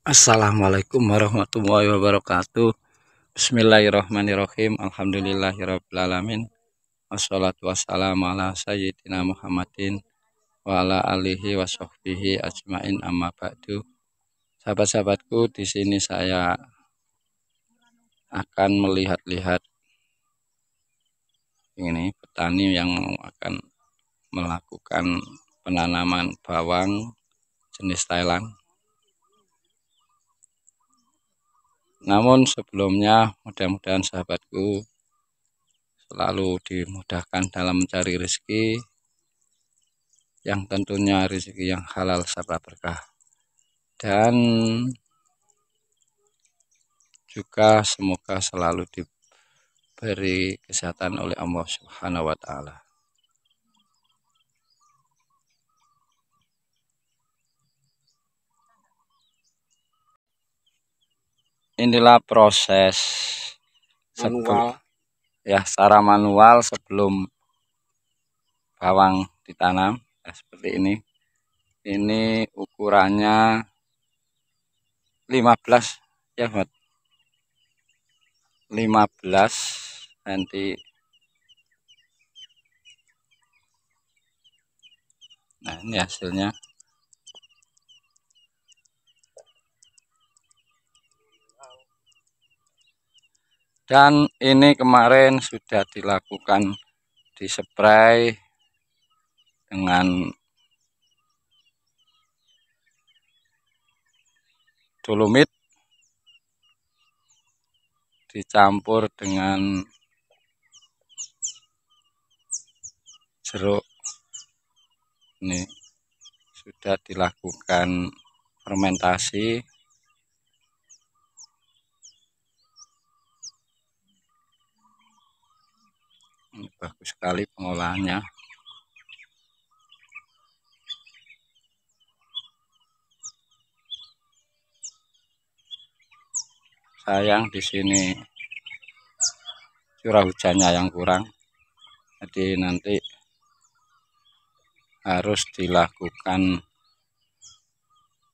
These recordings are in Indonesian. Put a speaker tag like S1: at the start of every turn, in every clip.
S1: Assalamualaikum warahmatullahi wabarakatuh Bismillahirrahmanirrahim Alhamdulillahirrahmanirrahim Wassalatu wassalamu ala sayyidina Muhammadin Wa ala alihi wa ajmain amma ba'du Sahabat-sahabatku di sini saya akan melihat-lihat ini petani yang akan melakukan penanaman bawang jenis Thailand Namun sebelumnya mudah-mudahan sahabatku selalu dimudahkan dalam mencari rezeki yang tentunya rezeki yang halal serta berkah dan juga semoga selalu diberi kesehatan oleh Allah Subhanahu wa taala. inilah proses manual ya secara manual sebelum bawang ditanam ya, seperti ini ini ukurannya 15 ya buat 15 nanti nah ini hasilnya dan ini kemarin sudah dilakukan di dengan dolomit dicampur dengan jeruk ini sudah dilakukan fermentasi sekali pengolahannya sayang di sini curah hujannya yang kurang jadi nanti harus dilakukan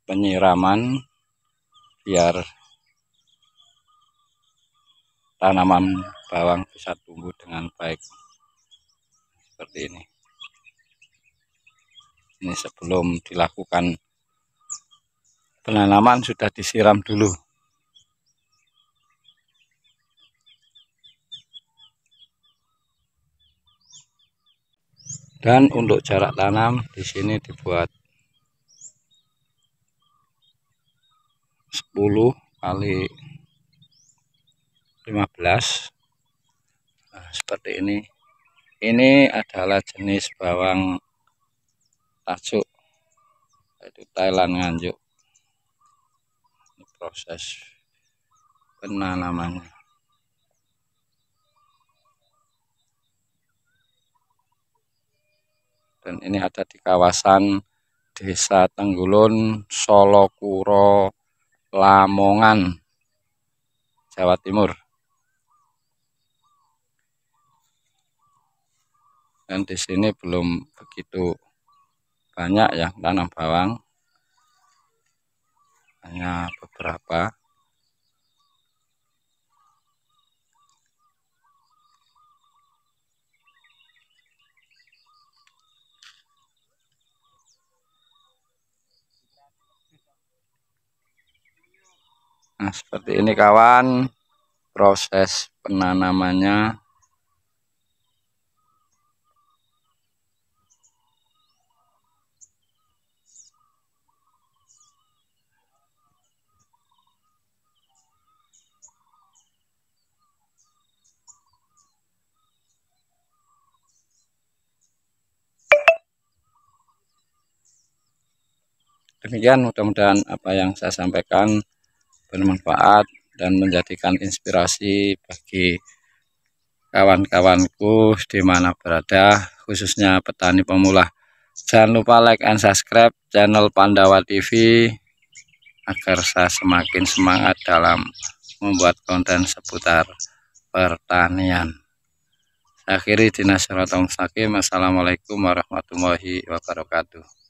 S1: penyiraman biar tanaman bawang bisa tumbuh dengan baik seperti ini ini sebelum dilakukan penanaman sudah disiram dulu dan untuk jarak tanam di sini dibuat 10 kali 15 nah, seperti ini ini adalah jenis bawang tajuk yaitu Thailand nganjuk ini proses penanamannya dan ini ada di kawasan Desa Tenggulun, Solokuro, Lamongan, Jawa Timur. dan di sini belum begitu banyak ya tanam bawang hanya beberapa Nah, seperti ini kawan proses penanamannya demikian mudah-mudahan apa yang saya sampaikan bermanfaat dan menjadikan inspirasi bagi kawan-kawanku di mana berada khususnya petani pemula jangan lupa like and subscribe channel Pandawa TV agar saya semakin semangat dalam membuat konten seputar pertanian akhiri dinasirotong sakim assalamualaikum warahmatullahi wabarakatuh